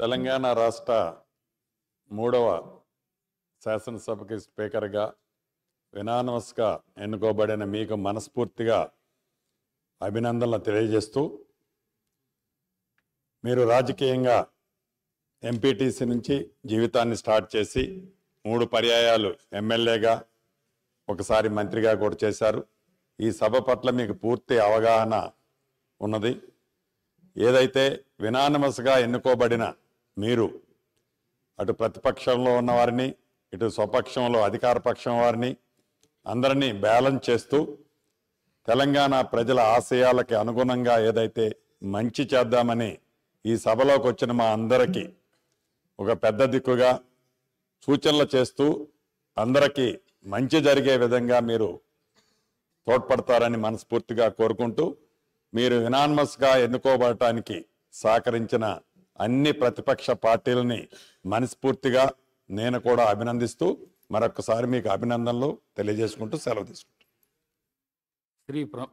తెలంగాణ రాష్ట్ర మూడవ శాసనసభకి స్పీకర్గా వినానమస్గా ఎన్నుకోబడిన మీకు మనస్ఫూర్తిగా అభినందనలు తెలియజేస్తూ మీరు రాజకీయంగా ఎంపీటీసీ నుంచి జీవితాన్ని స్టార్ట్ చేసి మూడు పర్యాయాలు ఎమ్మెల్యేగా ఒకసారి మంత్రిగా కూడా చేశారు ఈ సభ పట్ల మీకు పూర్తి అవగాహన ఉన్నది ఏదైతే వినానమస్గా ఎన్నుకోబడిన మీరు అటు ప్రతిపక్షంలో ఉన్నవారిని ఇటు స్వపక్షంలో అధికార పక్షం వారిని అందరినీ బ్యాలెన్స్ చేస్తూ తెలంగాణ ప్రజల ఆశయాలకి అనుగుణంగా ఏదైతే మంచి చేద్దామని ఈ సభలోకి వచ్చిన మా అందరికీ ఒక పెద్ద దిక్కుగా సూచనలు చేస్తూ అందరికీ మంచి జరిగే విధంగా మీరు తోడ్పడతారని మనస్ఫూర్తిగా కోరుకుంటూ మీరు యునానమస్గా ఎన్నుకోబడటానికి సహకరించిన అన్ని ప్రతిపక్ష పార్టీలని మనస్ఫూర్తిగా నేను కూడా అభినందిస్తూ మరొకసారి మీకు అభినందనలు తెలియజేసుకుంటూ సెలవు తీసుకుంటాను శ్రీ